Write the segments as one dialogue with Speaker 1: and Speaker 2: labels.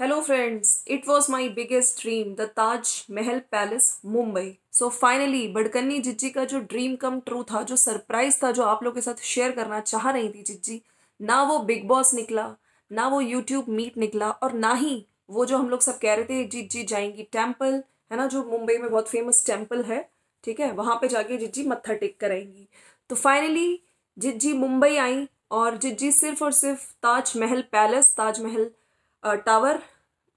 Speaker 1: hello friends it was my biggest dream the Taj Mahal palace Mumbai so finally बड़कन्नी जिज्जी का जो ड्रीम कम ट्रू था जो सरप्राइज था जो आप लोग के साथ शेयर करना चाह रही थी जिज्जी ना वो बिग बॉस निकला ना वो यूट्यूब मीट निकला और ना ही वो जो हम लोग सब कह रहे थे जिज्जी जाएंगी टेम्पल है ना जो मुंबई में बहुत फेमस टेम्पल है ठीक है वहाँ पे जाके जिज्जी मत्था टेक कराएंगी तो फाइनली जिज्जी मुंबई आई और जिज्जी सिर्फ और सिर्फ ताजमहल पैलेस ताजमहल टावर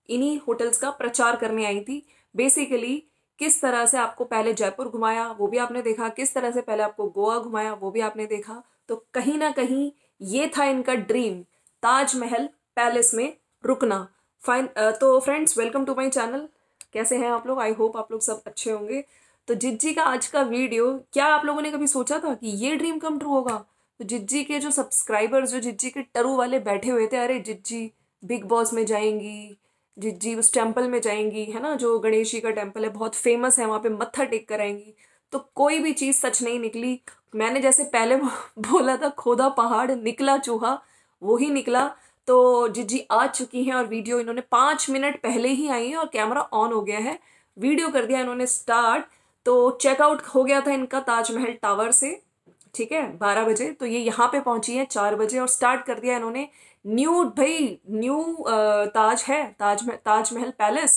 Speaker 1: इन्हीं होटल्स का प्रचार करने आई थी बेसिकली किस तरह से आपको पहले जयपुर घुमाया वो भी आपने देखा किस तरह से पहले आपको गोवा घुमाया वो भी आपने देखा तो कहीं ना कहीं ये था इनका ड्रीम ताजमहल पैलेस में रुकना फाइन तो friends welcome to my channel कैसे हैं आप लोग आई होप आप लोग सब अच्छे होंगे तो जिज्जी का आज का वीडियो क्या आप लोगों ने कभी सोचा था कि ये ड्रीम कम ट्रू होगा तो जिज्जी के जो सब्सक्राइबर्स जो जिज्जी के टरू वाले बैठे हुए थे अरे जिज्जी बिग बॉस में जाएंगी जी जी उस टेम्पल में जाएंगी है ना जो गणेश जी का टेम्पल है बहुत फेमस है वहाँ पे मत्था टेक कर आएंगी तो कोई भी चीज़ सच नहीं निकली मैंने जैसे पहले बोला था खोदा पहाड़ निकला चूहा वो ही निकला तो जिज्जी आ चुकी हैं और वीडियो इन्होंने पाँच मिनट पहले ही आई है और कैमरा ऑन हो गया है वीडियो कर दिया इन्होंने स्टार्ट तो चेकआउट हो गया था इनका ताजमहल टावर से ठीक है बारह बजे तो ये यहाँ पे पहुंची है चार बजे और स्टार्ट कर दिया इन्होंने न्यू भाई न्यू ताज है ताज ताजमहल पैलेस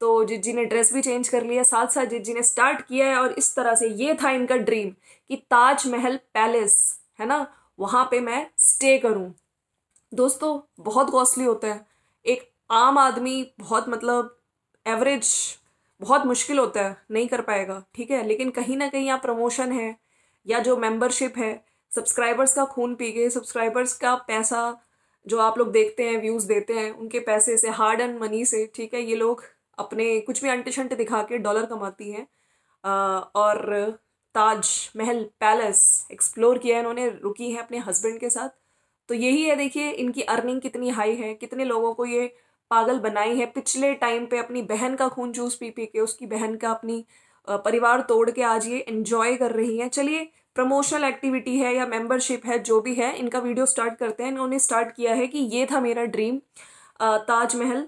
Speaker 1: तो जिज्जी ने ड्रेस भी चेंज कर लिया साथ साथ जिज्जी ने स्टार्ट किया है और इस तरह से ये था इनका ड्रीम कि ताजमहल पैलेस है ना वहाँ पे मैं स्टे करूँ दोस्तों बहुत कॉस्टली होता है एक आम आदमी बहुत मतलब एवरेज बहुत मुश्किल होता है नहीं कर पाएगा ठीक है लेकिन कहीं ना कहीं यहाँ प्रमोशन है या जो मेंबरशिप है सब्सक्राइबर्स का खून पी के सब्सक्राइबर्स का पैसा जो आप लोग देखते हैं व्यूज़ देते हैं उनके पैसे से हार्ड एंड मनी से ठीक है ये लोग अपने कुछ भी अंटे शंटे दिखा के डॉलर कमाती हैं और ताज महल पैलेस एक्सप्लोर किया है इन्होंने रुकी है अपने हस्बैंड के साथ तो यही है देखिए इनकी अर्निंग कितनी हाई है कितने लोगों को ये पागल बनाई है पिछले टाइम पे अपनी बहन का खून जूस पी पी के उसकी बहन का अपनी परिवार तोड़ के आज ये एंजॉय कर रही हैं चलिए प्रमोशनल एक्टिविटी है या मेंबरशिप है जो भी है इनका वीडियो स्टार्ट करते हैं इन्होंने स्टार्ट किया है कि ये था मेरा ड्रीम ताजमहल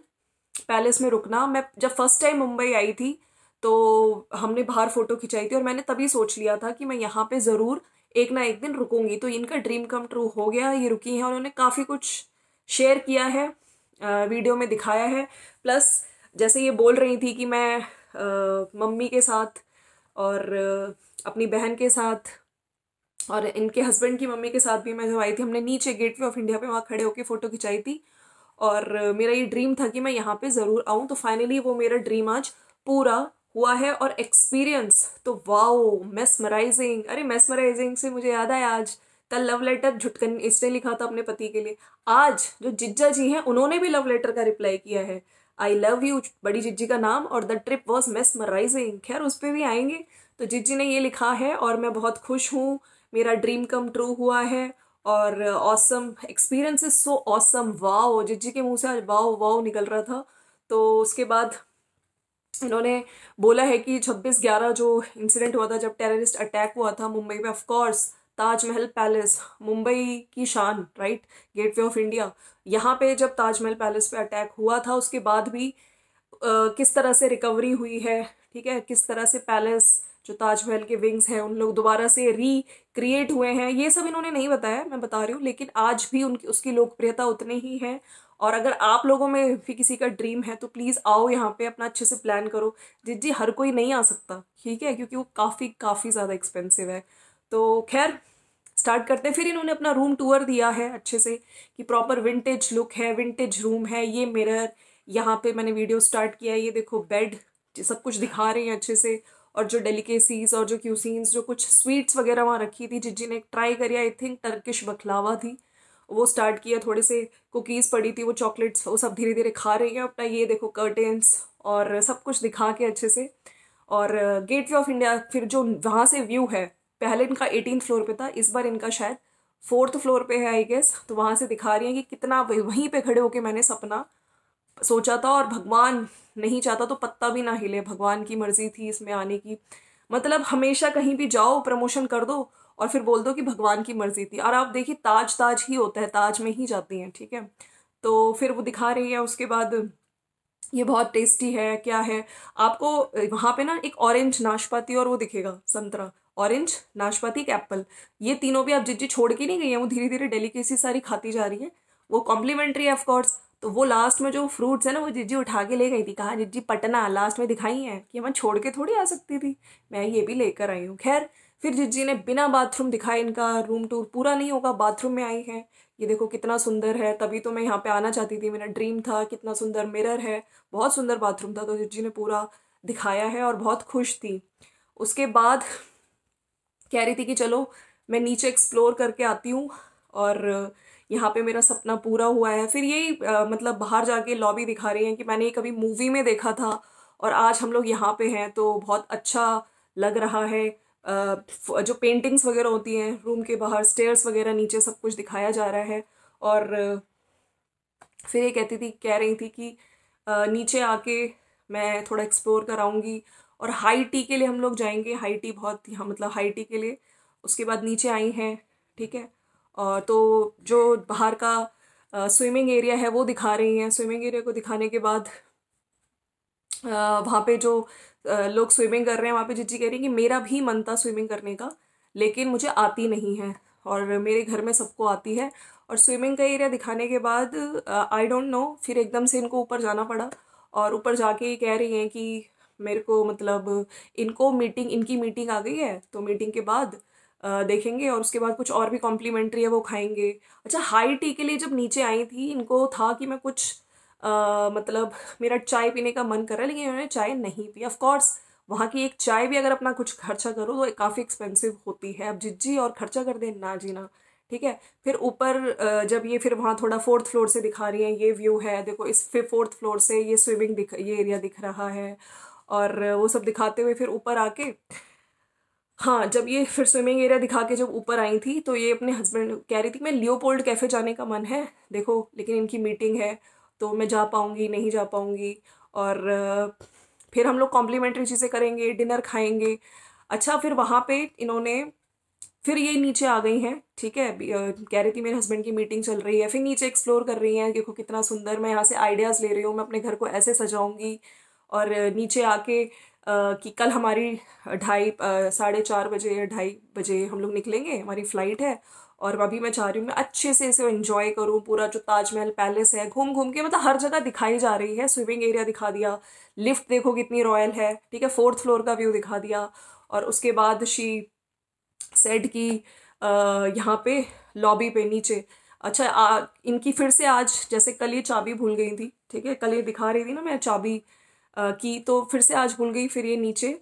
Speaker 1: पैलेस में रुकना मैं जब फर्स्ट टाइम मुंबई आई थी तो हमने बाहर फ़ोटो खिंचाई थी और मैंने तभी सोच लिया था कि मैं यहाँ पे ज़रूर एक ना एक दिन रुकूंगी तो इनका ड्रीम कम ट्रू हो गया ये रुकी हैं उन्होंने काफ़ी कुछ शेयर किया है वीडियो में दिखाया है प्लस जैसे ये बोल रही थी कि मैं मम्मी के साथ और अपनी बहन के साथ और इनके हस्बैंड की मम्मी के साथ भी मैं जब आई थी हमने नीचे गेटवे ऑफ इंडिया पे वहाँ खड़े होकर फ़ोटो खिंचाई थी और मेरा ये ड्रीम था कि मैं यहाँ पे ज़रूर आऊँ तो फाइनली वो मेरा ड्रीम आज पूरा हुआ है और एक्सपीरियंस तो वाओ मेसमराइजिंग अरे मेसमराइजिंग से मुझे याद आया आज कल लव लेटर झुटकन इसने लिखा था अपने पति के लिए आज जो जिज्जा जी हैं उन्होंने भी लव लेटर का रिप्लाई किया है आई लव यू बड़ी जिज्जी का नाम और द ट्रिप वॉज मेसमराइजिंग खैर उस पर भी आएंगे तो जिज्जी ने ये लिखा है और मैं बहुत खुश हूँ मेरा ड्रीम कम ट्रू हुआ है और awesome experience is so awesome wow जिज के मुंह से आज वाओ वाओ निकल रहा था तो उसके बाद इन्होंने बोला है कि 26 ग्यारह जो इंसिडेंट हुआ था जब टेररिस्ट अटैक हुआ था मुंबई में ऑफकोर्स ताजमहल पैलेस मुंबई की शान राइट गेटवे ऑफ इंडिया यहाँ पे जब ताजमहल पैलेस पे अटैक हुआ था उसके बाद भी आ, किस तरह से रिकवरी हुई है ठीक है किस तरह से पैलेस जो ताजमहल के विंग्स हैं उन लोग दोबारा से क्रिएट हुए हैं ये सब इन्होंने नहीं बताया मैं बता रही हूँ लेकिन आज भी उनकी उसकी लोकप्रियता उतनी ही है और अगर आप लोगों में भी किसी का ड्रीम है तो प्लीज़ आओ यहाँ पे अपना अच्छे से प्लान करो जी जी हर कोई नहीं आ सकता ठीक है क्योंकि वो काफ़ी काफ़ी ज़्यादा एक्सपेंसिव है तो खैर स्टार्ट करते हैं फिर इन्होंने अपना रूम टूर दिया है अच्छे से कि प्रॉपर विंटेज लुक है विंटेज रूम है ये मिरर यहाँ पे मैंने वीडियो स्टार्ट किया है ये देखो बेड सब कुछ दिखा रहे हैं अच्छे से और जो डेलीकेसीज और जो क्यूसिन जो कुछ स्वीट्स वगैरह वहाँ रखी थी जिज्जी ने ट्राई करी आई थिंक टर्किश बखलावा थी वो स्टार्ट किया थोड़े से कुकीज़ पड़ी थी वो चॉकलेट्स वो सब धीरे धीरे खा रही हैं अपना ये देखो कर्टेंस और सब कुछ दिखा के अच्छे से और गेट वे ऑफ इंडिया फिर जो वहाँ से व्यू है पहले इनका एटीन फ्लोर पे था इस बार इनका शायद फोर्थ फ्लोर पे है आई गेस तो वहाँ से दिखा रही हैं कि कितना वहीं पे खड़े होके मैंने सपना सोचा था और भगवान नहीं चाहता तो पत्ता भी ना हिले भगवान की मर्जी थी इसमें आने की मतलब हमेशा कहीं भी जाओ प्रमोशन कर दो और फिर बोल दो कि भगवान की मर्जी थी और आप देखिए ताज ताज ही होता है ताज में ही जाती हैं ठीक है तो फिर वो दिखा रही है उसके बाद ये बहुत टेस्टी है क्या है आपको वहाँ पे ना एक ऑरेंज नाशपाती और वो दिखेगा संतरा ऑरेंज नाशपाती एप्पल ये तीनों भी आप जिज्जी छोड़ के नहीं गई हैं वो धीरे धीरे डेलीकेसी सारी खाती जा रही है वो कॉम्प्लीमेंट्री है ऑफकोर्स तो वो लास्ट में जो फ्रूट्स है ना वो जिज्जी उठा के ले गई थी कहा जिज्जी पटना लास्ट में दिखाई है कि मैं छोड़ के थोड़ी आ सकती थी मैं ये भी लेकर आई हूँ खैर फिर जिज्जी ने बिना बाथरूम दिखाए इनका रूम टूर पूरा नहीं होगा बाथरूम में आई है ये देखो कितना सुंदर है तभी तो मैं यहाँ पे आना चाहती थी मेरा ड्रीम था कितना सुंदर मिरर है बहुत सुंदर बाथरूम था तो जिज्जी ने पूरा दिखाया है और बहुत खुश थी उसके बाद कह रही थी कि चलो मैं नीचे एक्सप्लोर करके आती हूँ और यहाँ पे मेरा सपना पूरा हुआ है फिर यही मतलब बाहर जाके लॉबी दिखा रही हैं कि मैंने ये कभी मूवी में देखा था और आज हम लोग यहाँ पे हैं तो बहुत अच्छा लग रहा है जो पेंटिंग्स वगैरह होती हैं रूम के बाहर स्टेयर्स वगैरह नीचे सब कुछ दिखाया जा रहा है और फिर ये कहती थी कह रही थी कि नीचे आके मैं थोड़ा एक्सप्लोर कराऊंगी और हाई टी के लिए हम लोग जाएंगे हाई टी बहुत यहाँ मतलब हाई टी के लिए उसके बाद नीचे आई हैं ठीक है और तो जो बाहर का स्विमिंग एरिया है वो दिखा रही हैं स्विमिंग एरिया को दिखाने के बाद वहाँ पे जो लोग स्विमिंग कर रहे हैं वहाँ पे जिज्जी कह रही है कि मेरा भी मन था स्विमिंग करने का लेकिन मुझे आती नहीं है और मेरे घर में सबको आती है और स्विमिंग का एरिया दिखाने के बाद आई डोंट नो फिर एकदम से इनको ऊपर जाना पड़ा और ऊपर जाके ये कह रही हैं कि मेरे को मतलब इनको मीटिंग इनकी मीटिंग आ गई है तो मीटिंग के बाद देखेंगे और उसके बाद कुछ और भी कॉम्प्लीमेंट्री है वो खाएंगे अच्छा हाई टी के लिए जब नीचे आई थी इनको था कि मैं कुछ आ, मतलब मेरा चाय पीने का मन करा लेकिन इन्होंने चाय नहीं पी ऑफकोर्स वहाँ की एक चाय भी अगर अपना कुछ खर्चा करो तो काफ़ी एक्सपेंसिव होती है अब जिज्जी और खर्चा कर दें ना जीना ठीक है फिर ऊपर जब ये फिर वहाँ थोड़ा फोर्थ फ्लोर से दिखा रही हैं ये व्यू है देखो इस फिर फोर्थ फ्लोर से ये स्विमिंग दिख ये एरिया दिख रहा है और वो सब दिखाते हुए फिर ऊपर आके हाँ जब ये फिर स्विमिंग एरिया दिखा के जब ऊपर आई थी तो ये अपने हस्बैंड कह रही थी मैं लियोपोल्ड कैफ़े जाने का मन है देखो लेकिन इनकी मीटिंग है तो मैं जा पाऊँगी नहीं जा पाऊँगी और फिर हम लोग कॉम्प्लीमेंट्री चीज़ें करेंगे डिनर खाएंगे अच्छा फिर वहाँ पे इन्होंने फिर ये नीचे आ गई हैं ठीक है कह रही थी मेरे हस्बैंड की मीटिंग चल रही है फिर नीचे एक्सप्लोर कर रही हैं देखो कितना सुंदर मैं यहाँ से आइडियाज़ ले रही हूँ मैं अपने घर को ऐसे सजाऊँगी और नीचे आके कि कल हमारी ढाई साढ़े चार बजे या ढाई बजे हम लोग निकलेंगे हमारी फ़्लाइट है और अभी मैं चाह रही हूँ मैं अच्छे से इसे इन्जॉय करूँ पूरा जो ताजमहल पैलेस है घूम घूम के मतलब हर जगह दिखाई जा रही है स्विमिंग एरिया दिखा दिया लिफ्ट देखो कितनी रॉयल है ठीक है फोर्थ फ्लोर का व्यू दिखा दिया और उसके बाद शी सेड की यहाँ पे लॉबी पे नीचे अच्छा आ, इनकी फिर से आज जैसे कल ये चाबी भूल गई थी ठीक है कल ये दिखा रही थी ना मैं चाबी की तो फिर से आज भूल गई फिर ये नीचे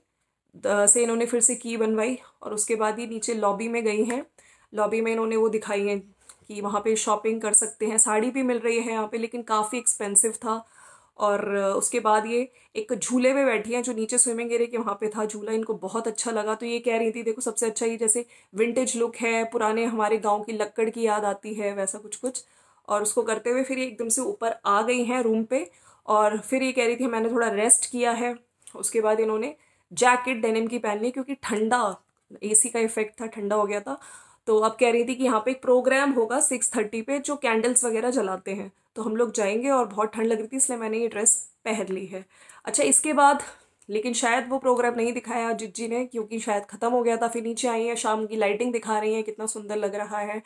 Speaker 1: से इन्होंने फिर से की बनवाई और उसके बाद ये नीचे लॉबी में गई हैं लॉबी में इन्होंने वो दिखाई है कि वहाँ पे शॉपिंग कर सकते हैं साड़ी भी मिल रही है यहाँ पे लेकिन काफ़ी एक्सपेंसिव था और उसके बाद ये एक झूले में बैठी हैं जो नीचे स्विमिंग एरिया के वहाँ पे था झूला इनको बहुत अच्छा लगा तो ये कह रही थी देखो सबसे अच्छा ये जैसे विंटेज लुक है पुराने हमारे गाँव की लक्कड़ की याद आती है वैसा कुछ कुछ और उसको करते हुए फिर ये एकदम से ऊपर आ गई हैं रूम पे और फिर ये कह रही थी मैंने थोड़ा रेस्ट किया है उसके बाद इन्होंने जैकेट डेनिम की पहन ली क्योंकि ठंडा एसी का इफेक्ट था ठंडा हो गया था तो अब कह रही थी कि यहाँ पे एक प्रोग्राम होगा सिक्स थर्टी पे जो कैंडल्स वगैरह जलाते हैं तो हम लोग जाएंगे और बहुत ठंड लग रही थी इसलिए मैंने ये ड्रेस पहन ली है अच्छा इसके बाद लेकिन शायद वो प्रोग्राम नहीं दिखाया अजित जी ने क्योंकि शायद ख़त्म हो गया था फिर नीचे आई हैं शाम की लाइटिंग दिखा रही हैं कितना सुंदर लग रहा है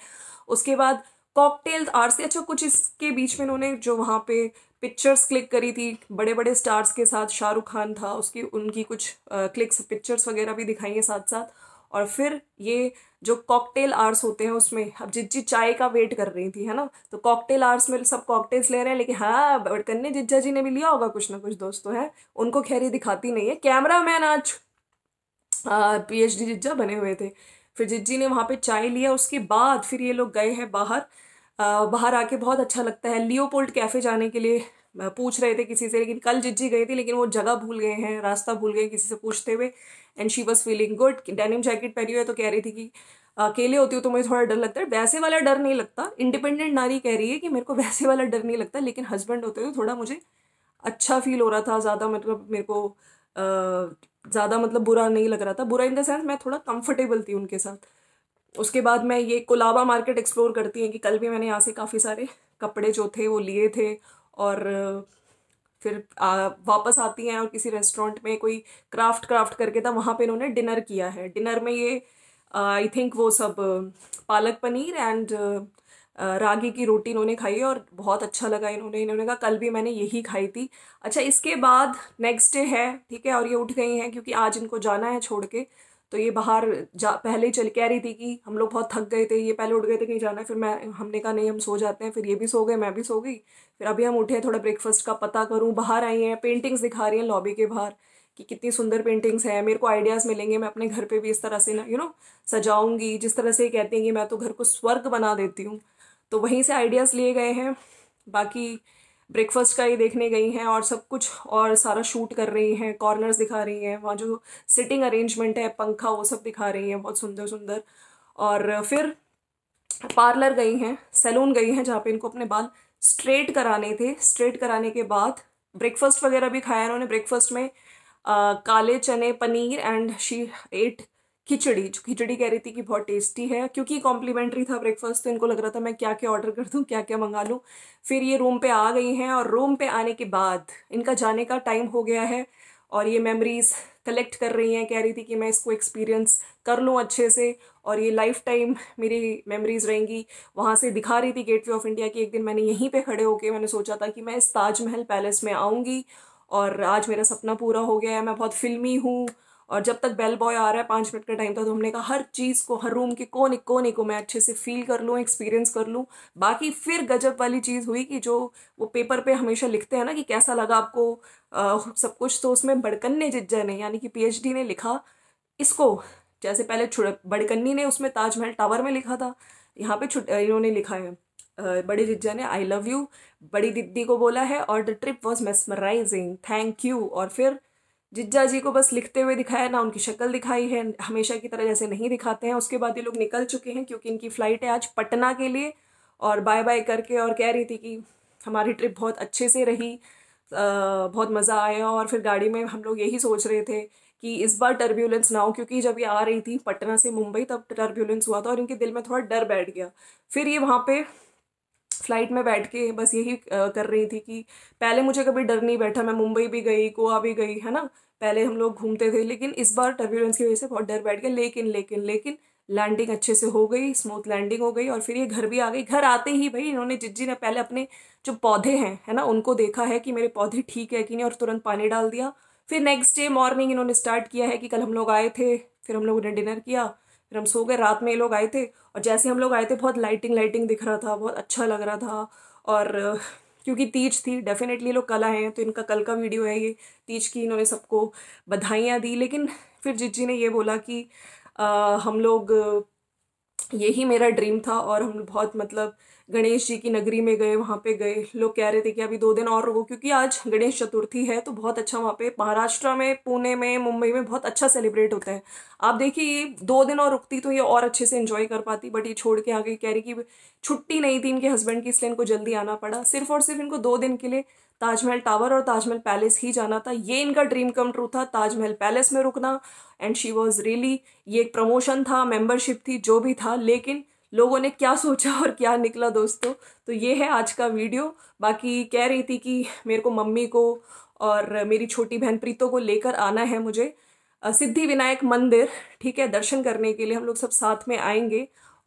Speaker 1: उसके बाद कॉकटेल्स आर से अच्छा कुछ इसके बीच में इन्होंने जो वहाँ पे पिक्चर्स क्लिक करी थी बड़े बड़े स्टार्स के साथ शाहरुख खान था उसकी उनकी कुछ क्लिक्स पिक्चर्स वगैरह भी दिखाई हैं साथ साथ और फिर ये जो कॉकटेल आर्स होते हैं उसमें अब जिज्जी चाय का वेट कर रही थी है ना तो कॉकटेल आर्स में सब कॉकटेल्स ले रहे हैं लेकिन हाँ बड़कन्ने जिज्जा जी ने भी लिया होगा कुछ ना कुछ दोस्तों है उनको खैर ये दिखाती नहीं है कैमरा मैन आज पी एच डी जिज्जा बने हुए थे फिर जिज्जी ने वहाँ पे चाय लिया उसके बाद फिर ये लोग गए हैं बाहर आ, बाहर आके बहुत अच्छा लगता है लियोपोल्ड कैफ़े जाने के लिए पूछ रहे थे किसी से लेकिन कल जिज्जी गई थी लेकिन वो जगह भूल गए हैं रास्ता भूल गए किसी से पूछते हुए and she was feeling good denim jacket पहनी हुई है तो कह रही थी कि अकेले होती हो तो मुझे थोड़ा डर लगता है वैसे वाला डर नहीं लगता इंडिपेंडेंट नारी कह रही है कि मेरे को वैसे वाला डर नहीं लगता लेकिन हस्बैंड होते हुए थोड़ा मुझे अच्छा फील हो रहा था ज़्यादा मतलब मेरे को ज़्यादा मतलब बुरा नहीं लग रहा था बुरा इन द सेंस मैं थोड़ा कंफर्टेबल थी उनके साथ उसके बाद मैं ये कोलाबा मार्केट एक्सप्लोर करती हूँ कि कल भी मैंने यहाँ से काफ़ी सारे कपड़े जो थे वो लिए थे और फिर आ, वापस आती हैं और किसी रेस्टोरेंट में कोई क्राफ्ट क्राफ्ट करके था वहाँ पे इन्होंने डिनर किया है डिनर में ये आई थिंक वो सब पालक पनीर एंड रागी की रोटी इन्होंने खाई और बहुत अच्छा लगा इन्होंने इन्होंने कहा कल भी मैंने यही खाई थी अच्छा इसके बाद नेक्स्ट डे है ठीक है और ये उठ गई हैं क्योंकि आज इनको जाना है छोड़ के तो ये बाहर जा पहले ही चल कह रही थी कि हम लोग बहुत थक गए थे ये पहले उठ गए थे कहीं जाना है फिर मैं हमने कहा नहीं हम सो जाते हैं फिर ये भी सो गए मैं भी सो गई फिर अभी हम उठे थोड़ा ब्रेकफास्ट का पता करूँ बाहर आई हैं पेंटिंग्स दिखा रही हैं लॉबी के बाहर कि कितनी सुंदर पेंटिंग्स हैं मेरे को आइडियाज़ मिलेंगे मैं अपने घर पर भी इस तरह से ना यू नो सजाऊंगी जिस तरह से कहती हैं कि मैं तो घर को स्वर्ग बना देती हूँ तो वहीं से आइडियाज़ लिए गए हैं बाकी ब्रेकफास्ट का ही देखने गई हैं और सब कुछ और सारा शूट कर रही हैं कॉर्नर्स दिखा रही हैं वहाँ जो सिटिंग अरेंजमेंट है पंखा वो सब दिखा रही हैं बहुत सुंदर सुंदर और फिर पार्लर गई हैं सैलून गई हैं जहाँ पे इनको अपने बाल स्ट्रेट कराने थे स्ट्रेट कराने के बाद ब्रेकफास्ट वगैरह भी खाया इन्होंने ब्रेकफास्ट में आ, काले चने पनीर एंड शी एट खिचड़ी जो खिचड़ी कह रही थी कि बहुत टेस्टी है क्योंकि कॉम्प्लीमेंट्री था ब्रेकफास्ट तो इनको लग रहा था मैं क्या क्या ऑर्डर कर दूँ क्या क्या मंगा लूँ फिर ये रूम पे आ गई हैं और रूम पे आने के बाद इनका जाने का टाइम हो गया है और ये मेमोरीज़ कलेक्ट कर रही हैं कह रही थी कि मैं इसको एक्सपीरियंस कर लूँ अच्छे से और ये लाइफ टाइम मेरी मेमरीज रहेंगी वहाँ से दिखा रही थी गेटवे ऑफ इंडिया की एक दिन मैंने यहीं पर खड़े होकर मैंने सोचा था कि मैं इस ताजमहल पैलेस में आऊँगी और आज मेरा सपना पूरा हो गया है मैं बहुत फिल्मी हूँ और जब तक बेल बॉय आ रहा है पाँच मिनट का टाइम था तो हमने कहा हर चीज़ को हर रूम के कोने कोने को मैं अच्छे से फील कर लूँ एक्सपीरियंस कर लूँ बाकी फिर गजब वाली चीज़ हुई कि जो वो पेपर पे हमेशा लिखते हैं ना कि कैसा लगा आपको आ, सब कुछ तो उसमें बड़कन्ने जिज्जा ने यानी कि पीएचडी ने लिखा इसको जैसे पहले बड़कन्नी ने उसमें ताजमहल टावर में लिखा था यहाँ पे छुट इन्होंने लिखा है बड़ी जिज्जा ने आई लव यू बड़ी दीदी को बोला है और the trip was mesmerising thank you और फिर जिज्जा जी को बस लिखते हुए दिखाया ना उनकी शक्ल दिखाई है हमेशा की तरह जैसे नहीं दिखाते हैं उसके बाद ये लोग निकल चुके हैं क्योंकि इनकी फ़्लाइट है आज पटना के लिए और बाय बाय करके और कह रही थी कि हमारी ट्रिप बहुत अच्छे से रही बहुत मज़ा आया और फिर गाड़ी में हम लोग यही सोच रहे थे कि इस बार टर्ब्यूलेंस ना हो क्योंकि जब ये आ रही थी पटना से मुंबई तब टर्ब्यूलेंस हुआ था और इनके दिल में थोड़ा डर बैठ गया फिर ये वहाँ पे फ्लाइट में बैठ के बस यही कर रही थी कि पहले मुझे कभी डर नहीं बैठा मैं मुंबई भी गई गोवा भी गई है ना पहले हम लोग घूमते थे लेकिन इस बार टर्ब्यूलेंस की वजह से बहुत डर बैठ गया लेकिन लेकिन लेकिन लैंडिंग अच्छे से हो गई स्मूथ लैंडिंग हो गई और फिर ये घर भी आ गई घर आते ही भाई इन्होंने जिज्जी ने पहले अपने जो पौधे हैं है ना उनको देखा है कि मेरे पौधे ठीक है कि नहीं और तुरंत पानी डाल दिया फिर नेक्स्ट डे मॉर्निंग इन्होंने स्टार्ट किया है कि कल हम लोग आए थे फिर हम लोगों ने डिनर किया फिर हम सो गए रात में ये लोग आए थे और जैसे हम लोग आए थे बहुत लाइटिंग लाइटिंग दिख रहा था बहुत अच्छा लग रहा था और क्योंकि तीज थी डेफिनेटली लोग कला हैं तो इनका कल का वीडियो है ये तीज की इन्होंने सबको बधाइयाँ दी लेकिन फिर जिज्जी ने ये बोला कि आ, हम लोग यही मेरा ड्रीम था और हम बहुत मतलब गणेश जी की नगरी में गए वहाँ पे गए लोग कह रहे थे कि अभी दो दिन और रुको क्योंकि आज गणेश चतुर्थी है तो बहुत अच्छा वहाँ पे महाराष्ट्र में पुणे में मुंबई में बहुत अच्छा सेलिब्रेट होता है आप देखिए ये दो दिन और रुकती तो ये और अच्छे से इन्जॉय कर पाती बट ये छोड़ के आगे कह रही कि छुट्टी नहीं थी इनके हस्बैंड की इसलिए इनको जल्दी आना पड़ा सिर्फ और सिर्फ इनको दो दिन के लिए ताजमहल टावर और ताजमहल पैलेस ही जाना था ये इनका ड्रीम कम ट्रू था ताजमहल पैलेस में रुकना एंड शी वॉज रियली ये एक प्रमोशन था मेंबरशिप थी जो भी था लेकिन लोगों ने क्या सोचा और क्या निकला दोस्तों तो ये है आज का वीडियो बाकी कह रही थी कि मेरे को मम्मी को और मेरी छोटी बहन प्रीतो को लेकर आना है मुझे सिद्धि विनायक मंदिर ठीक है दर्शन करने के लिए हम लोग सब साथ में आएंगे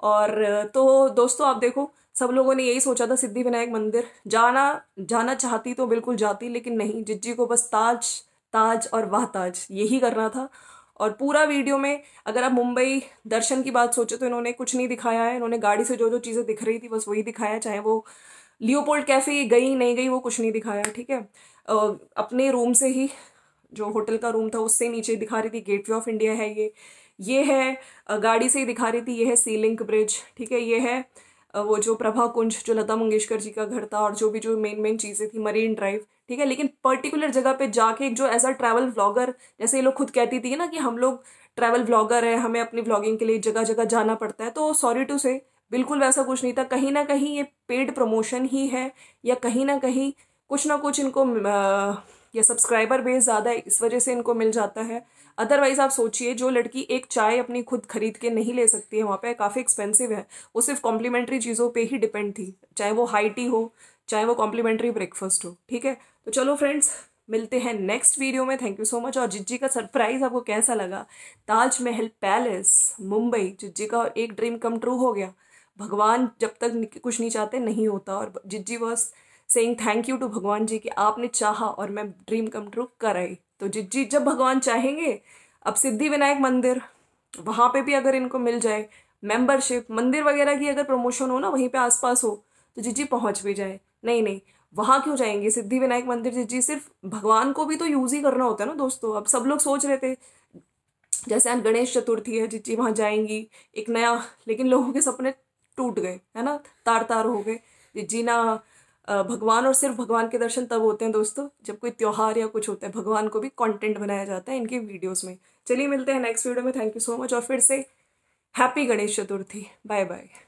Speaker 1: और तो दोस्तों आप देखो सब लोगों ने यही सोचा था सिद्धि विनायक मंदिर जाना जाना चाहती तो बिल्कुल जाती लेकिन नहीं जिज्जी को बस ताज ताज और वाह ताज यही करना था और पूरा वीडियो में अगर आप मुंबई दर्शन की बात सोचो तो इन्होंने कुछ नहीं दिखाया है इन्होंने गाड़ी से जो जो चीज़ें दिख रही थी बस वही दिखाया चाहे वो लियोपोल्ड कैफ़े गई नहीं गई वो कुछ नहीं दिखाया ठीक है अपने रूम से ही जो होटल का रूम था उससे नीचे दिखा रही थी गेटवे ऑफ इंडिया है ये ये है गाड़ी से ही दिखा रही थी ये है सीलिंक ब्रिज ठीक है ये है वो जो प्रभा कुंज जो लता मंगेशकर जी का घर था और जो भी जो मेन मेन चीज़ें थी मरीन ड्राइव ठीक है लेकिन पर्टिकुलर जगह पे जाके एक जो एज अ ट्रैवल व्लॉगर जैसे ये लोग खुद कहती थी ना कि हम लोग ट्रैवल व्लॉगर हैं हमें अपनी व्लॉगिंग के लिए जगह जगह जाना पड़ता है तो सॉरी टू से बिल्कुल वैसा कुछ नहीं था कहीं ना कहीं ये पेड प्रमोशन ही है या कहीं ना कहीं कुछ ना कुछ इनको या सब्सक्राइबर बेस ज़्यादा है इस वजह से इनको मिल जाता है अदरवाइज आप सोचिए जो लड़की एक चाय अपनी खुद खरीद के नहीं ले सकती है वहाँ पे काफ़ी एक्सपेंसिव है वो सिर्फ कॉम्प्लीमेंट्री चीज़ों पे ही डिपेंड थी चाहे वो हाई टी हो चाहे वो कॉम्प्लीमेंट्री ब्रेकफास्ट हो ठीक है तो चलो फ्रेंड्स मिलते हैं नेक्स्ट वीडियो में थैंक यू सो मच और जिज्जी का सरप्राइज आपको कैसा लगा ताजमहल पैलेस मुंबई जिज्जी का एक ड्रीम कम ट्रू हो गया भगवान जब तक कुछ नहीं चाहते नहीं होता और जिज्जी was saying thank you to Bhagwan ji कि आपने चाहा और मैं ड्रीम कम ट्रू कराई तो जिस चीज जब भगवान चाहेंगे अब सिद्धि विनायक मंदिर वहाँ पे भी अगर इनको मिल जाए मेंबरशिप मंदिर वगैरह की अगर प्रमोशन हो ना वहीं पे आसपास हो तो जिजी पहुँच भी जाए नहीं नहीं वहाँ क्यों जाएंगे सिद्धि विनायक मंदिर जिजी सिर्फ भगवान को भी तो यूज़ ही करना होता है ना दोस्तों अब सब लोग सोच रहे थे जैसे आज गणेश चतुर्थी है जीजी वहाँ जाएंगी एक नया लेकिन लोगों के सपने टूट गए है ना तार तार हो गए जिजी ना भगवान और सिर्फ भगवान के दर्शन तब होते हैं दोस्तों जब कोई त्यौहार या कुछ होता है भगवान को भी कंटेंट बनाया जाता है इनके वीडियोस में चलिए मिलते हैं नेक्स्ट वीडियो में थैंक यू सो मच और फिर से happy Ganesh Chaturthi bye bye